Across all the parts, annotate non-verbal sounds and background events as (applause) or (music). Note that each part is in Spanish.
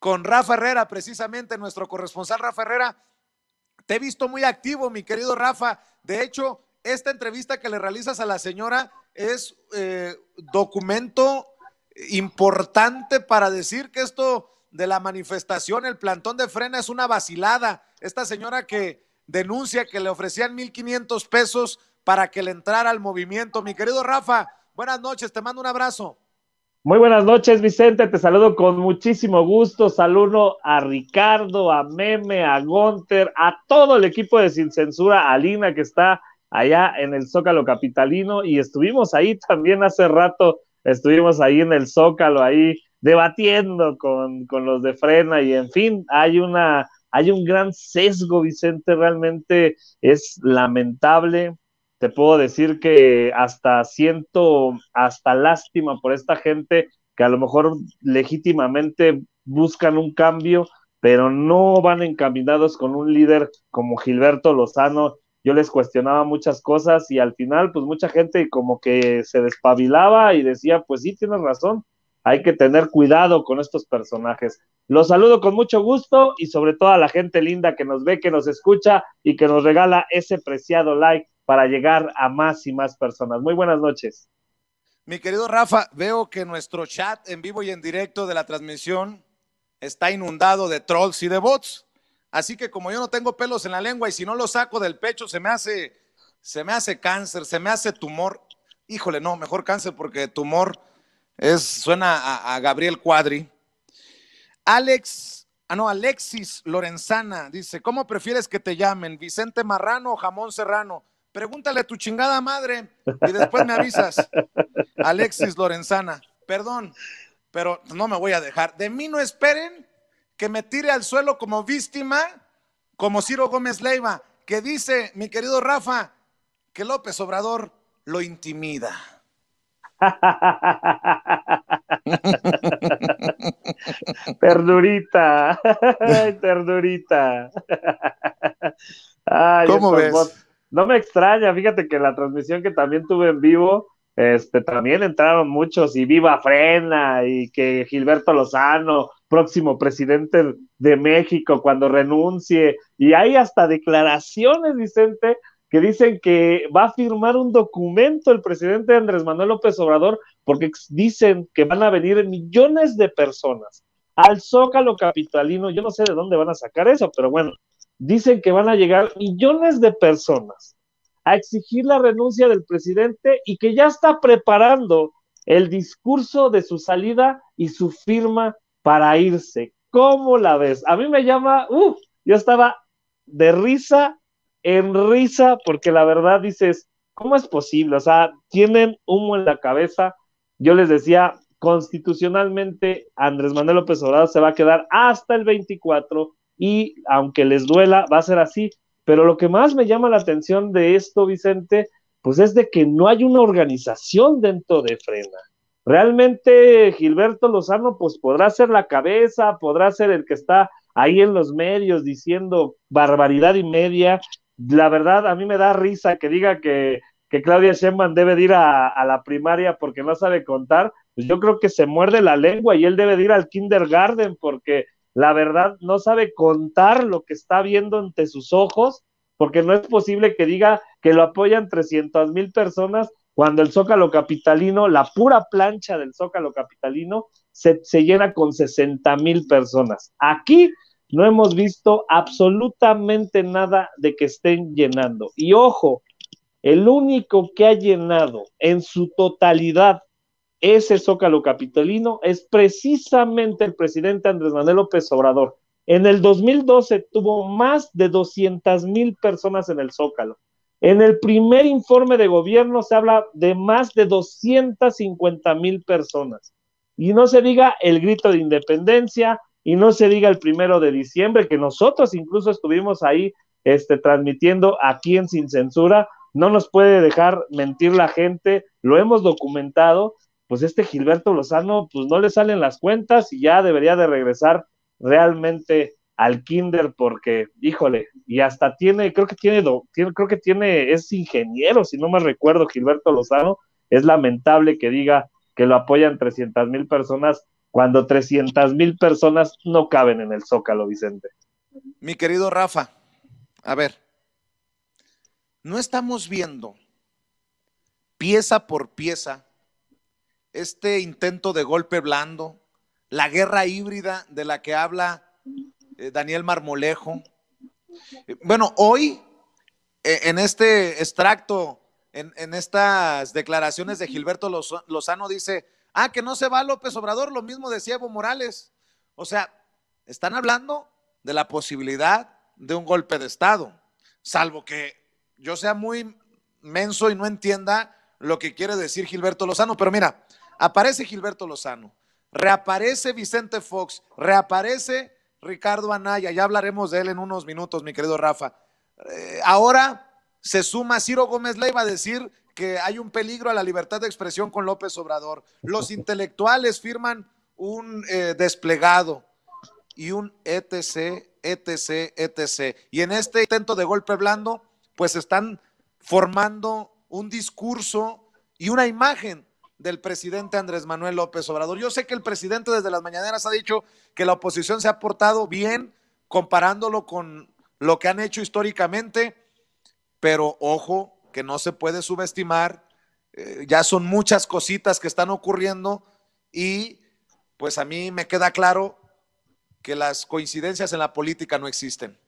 con Rafa Herrera, precisamente nuestro corresponsal Rafa Herrera. Te he visto muy activo, mi querido Rafa. De hecho, esta entrevista que le realizas a la señora es eh, documento importante para decir que esto de la manifestación, el plantón de frena es una vacilada. Esta señora que denuncia que le ofrecían 1.500 pesos para que le entrara al movimiento. Mi querido Rafa, buenas noches, te mando un abrazo. Muy buenas noches, Vicente. Te saludo con muchísimo gusto. Saludo a Ricardo, a Meme, a Gonter, a todo el equipo de Sin Censura, a Lina que está allá en el Zócalo Capitalino y estuvimos ahí también hace rato. Estuvimos ahí en el Zócalo, ahí debatiendo con, con los de Frena y en fin, hay una, hay un gran sesgo, Vicente. Realmente es lamentable te puedo decir que hasta siento, hasta lástima por esta gente que a lo mejor legítimamente buscan un cambio, pero no van encaminados con un líder como Gilberto Lozano. Yo les cuestionaba muchas cosas y al final, pues mucha gente como que se despabilaba y decía, pues sí, tienes razón, hay que tener cuidado con estos personajes. Los saludo con mucho gusto y sobre todo a la gente linda que nos ve, que nos escucha y que nos regala ese preciado like para llegar a más y más personas. Muy buenas noches. Mi querido Rafa, veo que nuestro chat en vivo y en directo de la transmisión está inundado de trolls y de bots. Así que como yo no tengo pelos en la lengua y si no lo saco del pecho se me hace se me hace cáncer, se me hace tumor. Híjole, no, mejor cáncer porque tumor es suena a, Gabriel Cuadri. Alex, ah no, Alexis Lorenzana dice, "¿Cómo prefieres que te llamen? Vicente Marrano o Jamón Serrano?" Pregúntale a tu chingada madre y después me avisas. (laughs) Alexis Lorenzana, perdón, pero no me voy a dejar. De mí no esperen que me tire al suelo como víctima, como Ciro Gómez Leiva, que dice, mi querido Rafa, que López Obrador lo intimida. Perdurita, (laughs) perdurita. (laughs) ¿Cómo ves? No me extraña, fíjate que la transmisión que también tuve en vivo, este, también entraron muchos y viva Frena y que Gilberto Lozano, próximo presidente de México cuando renuncie. Y hay hasta declaraciones, Vicente, que dicen que va a firmar un documento el presidente Andrés Manuel López Obrador porque dicen que van a venir millones de personas al Zócalo Capitalino. Yo no sé de dónde van a sacar eso, pero bueno, dicen que van a llegar millones de personas a exigir la renuncia del presidente y que ya está preparando el discurso de su salida y su firma para irse. ¿Cómo la ves? A mí me llama, uff, uh, yo estaba de risa en risa porque la verdad dices, ¿cómo es posible? O sea, tienen humo en la cabeza. Yo les decía, constitucionalmente Andrés Manuel López Obrador se va a quedar hasta el 24 y aunque les duela, va a ser así. Pero lo que más me llama la atención de esto, Vicente, pues es de que no hay una organización dentro de Frena. Realmente Gilberto Lozano, pues podrá ser la cabeza, podrá ser el que está ahí en los medios diciendo barbaridad y media. La verdad, a mí me da risa que diga que, Claudia Sheinbaum debe ir a, la primaria porque no sabe contar. Pues yo creo que se muerde la lengua y él debe ir al kindergarten porque la verdad no sabe contar lo que está viendo ante sus ojos, porque no es posible que diga que lo apoyan 300 mil personas cuando el Zócalo Capitalino, la pura plancha del Zócalo Capitalino, se, llena con 60 mil personas. Aquí no hemos visto absolutamente nada de que estén llenando. Y ojo, el único que ha llenado en su totalidad ese Zócalo Capitolino, es precisamente el presidente Andrés Manuel López Obrador. En el 2012 tuvo más de 200 mil personas en el Zócalo. En el primer informe de gobierno se habla de más de 250 mil personas. Y no se diga el grito de independencia, y no se diga el primero de diciembre, que nosotros incluso estuvimos ahí este, transmitiendo aquí en Sin Censura. No nos puede dejar mentir la gente, lo hemos documentado pues este Gilberto Lozano, pues no le salen las cuentas y ya debería de regresar realmente al kinder porque, híjole, y hasta tiene, creo que tiene, creo que tiene, es ingeniero, si no me recuerdo, Gilberto Lozano, es lamentable que diga que lo apoyan 300 mil personas cuando 300 mil personas no caben en el zócalo, Vicente. Mi querido Rafa, a ver, no estamos viendo pieza por pieza este intento de golpe blando, la guerra híbrida de la que habla eh, Daniel Marmolejo. Eh, bueno, hoy, eh, en este extracto, en, en, estas declaraciones de Gilberto Lozano, dice, ah, que no se va López Obrador, lo mismo decía Evo Morales. O sea, están hablando de la posibilidad de un golpe de Estado, salvo que yo sea muy menso y no entienda lo que quiere decir Gilberto Lozano, pero mira, Aparece Gilberto Lozano, reaparece Vicente Fox, reaparece Ricardo Anaya, ya hablaremos de él en unos minutos, mi querido Rafa. Eh, ahora se suma Ciro Gómez Leiva a decir que hay un peligro a la libertad de expresión con López Obrador. Los (laughs) intelectuales firman un eh, desplegado y un etc, etc, etc. Y en este intento de golpe blando, pues están formando un discurso y una imagen del presidente Andrés Manuel López Obrador. Yo sé que el presidente desde las mañaneras ha dicho que la oposición se ha portado bien comparándolo con lo que han hecho históricamente, pero ojo, que no se puede subestimar, eh, ya son muchas cositas que están ocurriendo y pues a mí me queda claro que las coincidencias en la política no existen.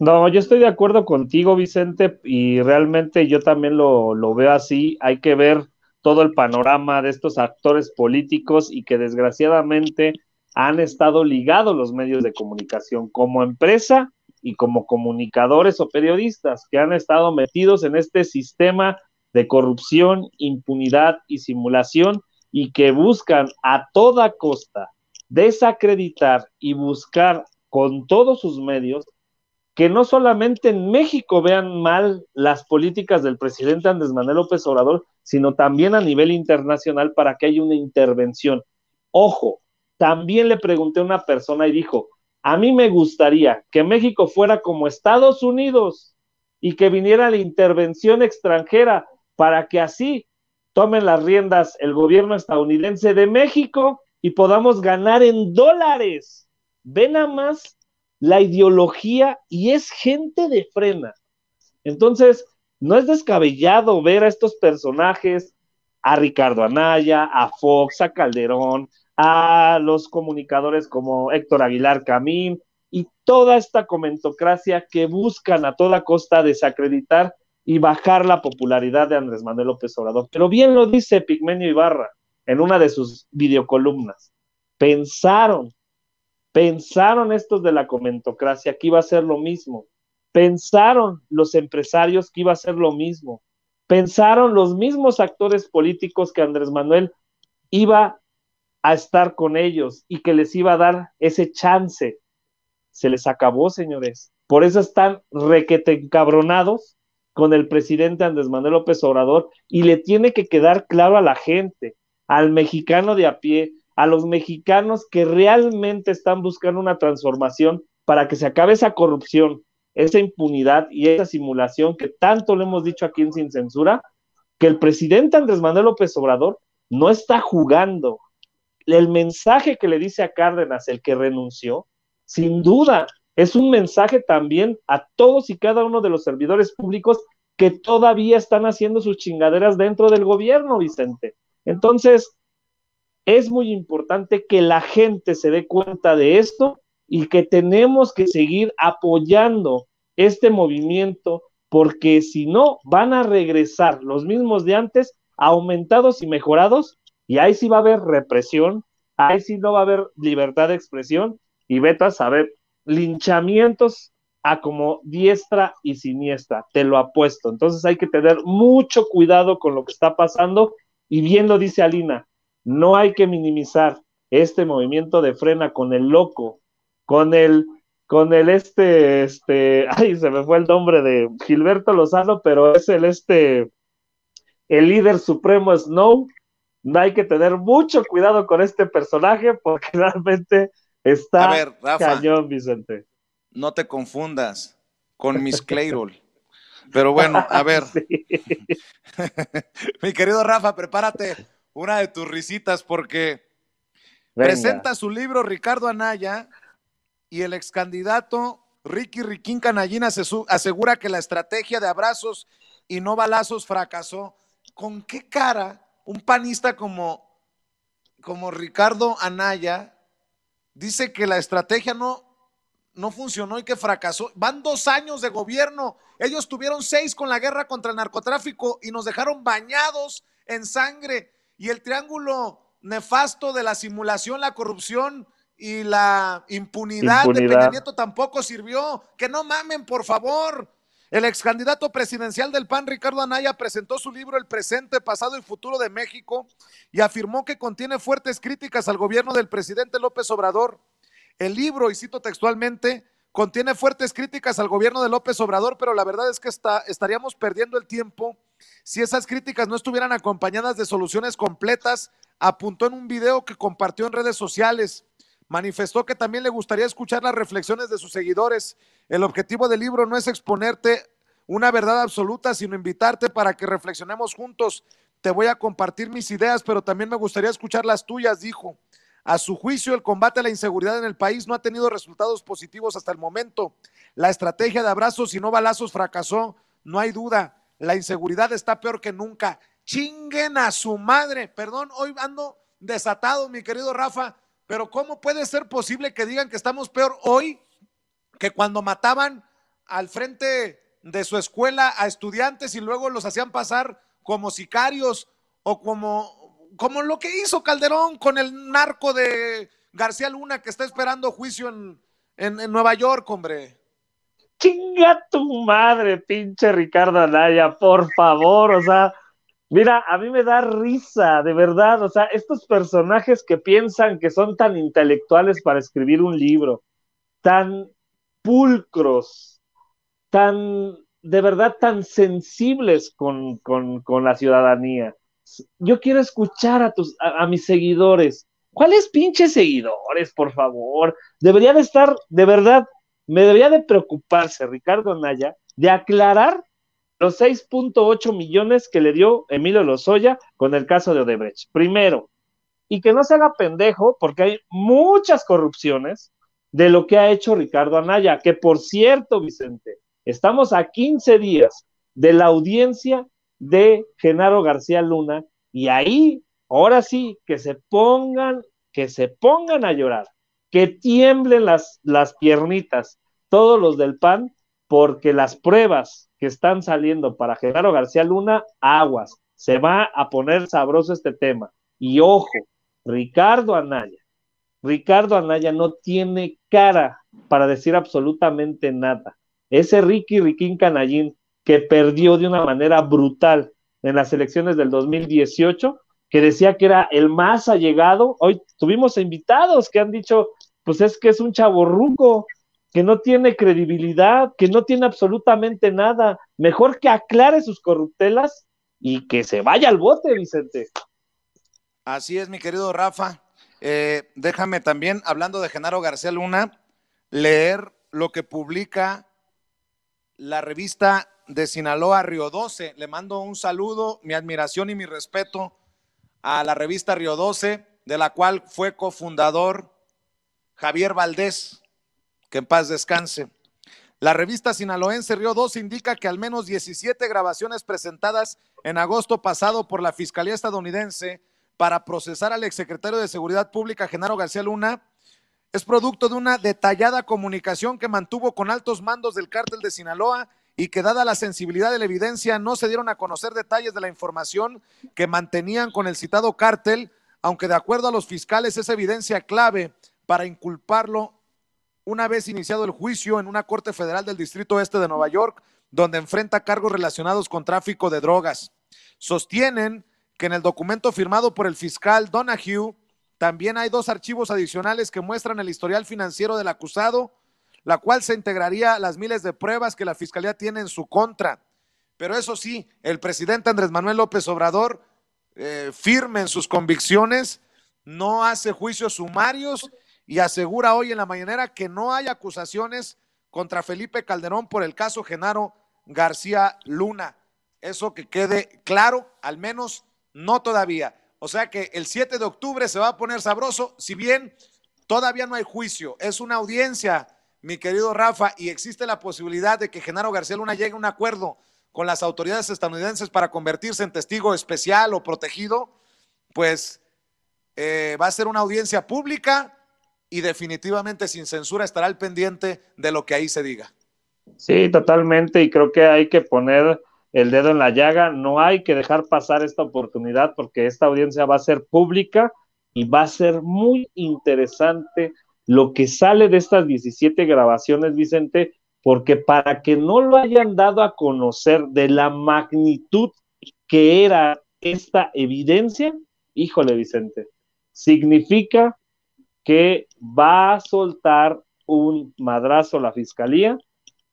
No, yo estoy de acuerdo contigo, Vicente, y realmente yo también lo, lo veo así. Hay que ver todo el panorama de estos actores políticos y que desgraciadamente han estado ligados los medios de comunicación como empresa y como comunicadores o periodistas que han estado metidos en este sistema de corrupción, impunidad y simulación y que buscan a toda costa desacreditar y buscar con todos sus medios que no solamente en México vean mal las políticas del presidente Andrés Manuel López Obrador, sino también a nivel internacional para que haya una intervención. Ojo, también le pregunté a una persona y dijo, a mí me gustaría que México fuera como Estados Unidos y que viniera la intervención extranjera para que así tomen las riendas el gobierno estadounidense de México y podamos ganar en dólares. Ve nada más la ideología y es gente de frena. Entonces, no es descabellado ver a estos personajes, a Ricardo Anaya, a Fox, a Calderón, a los comunicadores como Héctor Aguilar Camín y toda esta comentocracia que buscan a toda costa desacreditar y bajar la popularidad de Andrés Manuel López Obrador. Pero bien lo dice Pigmenio Ibarra en una de sus videocolumnas. Pensaron Pensaron estos de la comentocracia que iba a ser lo mismo. Pensaron los empresarios que iba a ser lo mismo. Pensaron los mismos actores políticos que Andrés Manuel iba a estar con ellos y que les iba a dar ese chance. Se les acabó, señores. Por eso están requete encabronados con el presidente Andrés Manuel López Obrador y le tiene que quedar claro a la gente, al mexicano de a pie, a los mexicanos que realmente están buscando una transformación para que se acabe esa corrupción, esa impunidad y esa simulación que tanto le hemos dicho aquí en Sin Censura, que el presidente Andrés Manuel López Obrador no está jugando. El mensaje que le dice a Cárdenas, el que renunció, sin duda es un mensaje también a todos y cada uno de los servidores públicos que todavía están haciendo sus chingaderas dentro del gobierno, Vicente. Entonces, es muy importante que la gente se dé cuenta de esto y que tenemos que seguir apoyando este movimiento porque si no van a regresar los mismos de antes aumentados y mejorados y ahí sí va a haber represión, ahí sí no va a haber libertad de expresión y betas a ver, linchamientos a como diestra y siniestra, te lo apuesto. Entonces hay que tener mucho cuidado con lo que está pasando y bien lo dice Alina, no hay que minimizar este movimiento de frena con el loco, con el, con el este, este, (laughs) ay, se me fue el nombre de Gilberto Lozano, pero es el este, el líder supremo Snow. No hay que tener mucho cuidado con este personaje porque (laughs) realmente está cañón, Vicente. No te confundas con Miss Clayroll Pero bueno, a ver. (laughs) Mi querido Rafa, prepárate una de tus risitas porque presenta su libro Ricardo Anaya y el ex candidato Ricky Riquín Canallina asegura que la estrategia de abrazos y no balazos fracasó. ¿Con qué cara un panista como, como Ricardo Anaya dice que la estrategia no, no funcionó y que fracasó. Van dos años de gobierno. Ellos tuvieron seis con la guerra contra el narcotráfico y nos dejaron bañados en sangre y el triángulo nefasto de la simulación, la corrupción y la impunidad, de Peña Nieto tampoco sirvió. Que no mamen, por favor. El ex candidato presidencial del PAN, Ricardo Anaya, presentó su libro El presente, pasado y futuro de México y afirmó que contiene fuertes críticas al gobierno del presidente López Obrador. El libro, y cito textualmente, contiene fuertes críticas al gobierno de López Obrador, pero la verdad es que estaríamos perdiendo el tiempo si esas críticas no estuvieran acompañadas de soluciones completas, apuntó en un video que compartió en redes sociales. Manifestó que también le gustaría escuchar las reflexiones de sus seguidores. El objetivo del libro no es exponerte una verdad absoluta, sino invitarte para que reflexionemos juntos. Te voy a compartir mis ideas, pero también me gustaría escuchar las tuyas, dijo. A su juicio, el combate a la inseguridad en el país no ha tenido resultados positivos hasta el momento. La estrategia de abrazos y no balazos fracasó, no hay duda. La inseguridad está peor que nunca. Chinguen a su madre. Perdón, hoy ando desatado, mi querido Rafa, pero ¿cómo puede ser posible que digan que estamos peor hoy que cuando mataban al frente de su escuela a estudiantes y luego los hacían pasar como sicarios o como como lo que hizo Calderón con el narco de García Luna que está esperando juicio en, en, Nueva York, hombre. Chinga tu madre, pinche Ricardo Anaya, por favor, o sea, mira, a mí me da risa, de verdad, o sea, estos personajes que piensan que son tan intelectuales para escribir un libro, tan pulcros, tan, de verdad, tan sensibles con la ciudadanía yo quiero escuchar a, tus, a, mis seguidores. ¿Cuáles pinches seguidores, por favor? Debería de estar, de verdad, me debería de preocuparse Ricardo Anaya de aclarar los 6.8 millones que le dio Emilio Lozoya con el caso de Odebrecht. Primero, y que no se haga pendejo porque hay muchas corrupciones de lo que ha hecho Ricardo Anaya, que por cierto, Vicente, estamos a 15 días de la audiencia de Genaro García Luna y ahí, ahora sí, que se pongan, que se pongan a llorar, que tiemblen las, las piernitas todos los del PAN, porque las pruebas que están saliendo para Genaro García Luna, aguas, se va a poner sabroso este tema. Y ojo, Ricardo Anaya, Ricardo Anaya no tiene cara para decir absolutamente nada. Ese Ricky Riquín Canallín que perdió de una manera brutal en las elecciones del 2018, que decía que era el más allegado. Hoy tuvimos invitados que han dicho, pues es que es un chaborruco, que no tiene credibilidad, que no tiene absolutamente nada. Mejor que aclare sus corruptelas y que se vaya al bote, Vicente. Así es, mi querido Rafa. Eh, déjame también, hablando de Genaro García Luna, leer lo que publica la revista de Sinaloa, Río 12. Le mando un saludo, mi admiración y mi respeto a la revista Río 12, de la cual fue cofundador Javier Valdés, que en paz descanse. La revista sinaloense Río 12 indica que al menos 17 grabaciones presentadas en agosto pasado por la Fiscalía estadounidense para procesar al exsecretario de Seguridad Pública, Genaro García Luna, es producto de una detallada comunicación que mantuvo con altos mandos del cártel de Sinaloa y que dada la sensibilidad de la evidencia no se dieron a conocer detalles de la información que mantenían con el citado cártel, aunque de acuerdo a los fiscales es evidencia clave para inculparlo una vez iniciado el juicio en una corte federal del Distrito Este de Nueva York, donde enfrenta cargos relacionados con tráfico de drogas. Sostienen que en el documento firmado por el fiscal Donahue también hay dos archivos adicionales que muestran el historial financiero del acusado, la cual se integraría las miles de pruebas que la Fiscalía tiene en su contra. Pero eso sí, el presidente Andrés Manuel López Obrador, eh, firme en sus convicciones, no hace juicios sumarios y asegura hoy en la mañanera que no hay acusaciones contra Felipe Calderón por el caso Genaro García Luna. Eso que quede claro, al menos no todavía. O sea que el 7 de octubre se va a poner sabroso, si bien todavía no hay juicio, es una audiencia mi querido Rafa, y existe la posibilidad de que Genaro García Luna llegue a un acuerdo con las autoridades estadounidenses para convertirse en testigo especial o protegido, pues eh, va a ser una audiencia pública y definitivamente sin censura estará al pendiente de lo que ahí se diga. Sí, totalmente, y creo que hay que poner el dedo en la llaga, no hay que dejar pasar esta oportunidad porque esta audiencia va a ser pública y va a ser muy interesante lo que sale de estas 17 grabaciones, Vicente, porque para que no lo hayan dado a conocer de la magnitud que era esta evidencia, híjole, Vicente, significa que va a soltar un madrazo la fiscalía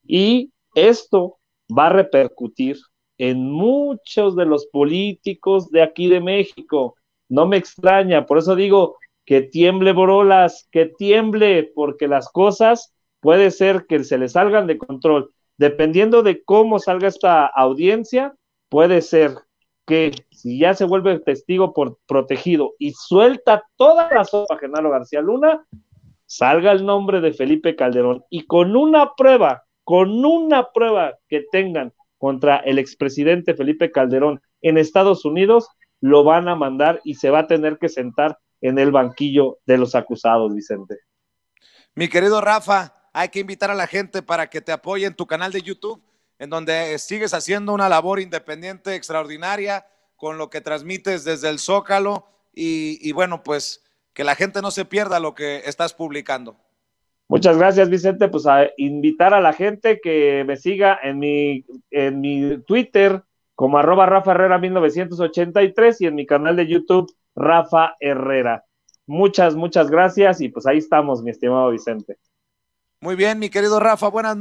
y esto va a repercutir en muchos de los políticos de aquí de México. No me extraña, por eso digo, que tiemble Borolas, que tiemble, porque las cosas puede ser que se le salgan de control. Dependiendo de cómo salga esta audiencia, puede ser que si ya se vuelve testigo por protegido y suelta toda la sopa Genaro García Luna, salga el nombre de Felipe Calderón y con una prueba, con una prueba que tengan contra el expresidente Felipe Calderón en Estados Unidos, lo van a mandar y se va a tener que sentar en el banquillo de los acusados, Vicente. Mi querido Rafa, hay que invitar a la gente para que te apoye en tu canal de YouTube, en donde eh, sigues haciendo una labor independiente extraordinaria con lo que transmites desde el Zócalo y, bueno, pues que la gente no se pierda lo que estás publicando. Muchas gracias, Vicente. Pues a invitar a la gente que me siga en mi, en mi Twitter como arroba Rafa Herrera 1983 y en mi canal de YouTube Rafa Herrera. Muchas, muchas gracias y pues ahí estamos, mi estimado Vicente. Muy bien, mi querido Rafa, buenas noches.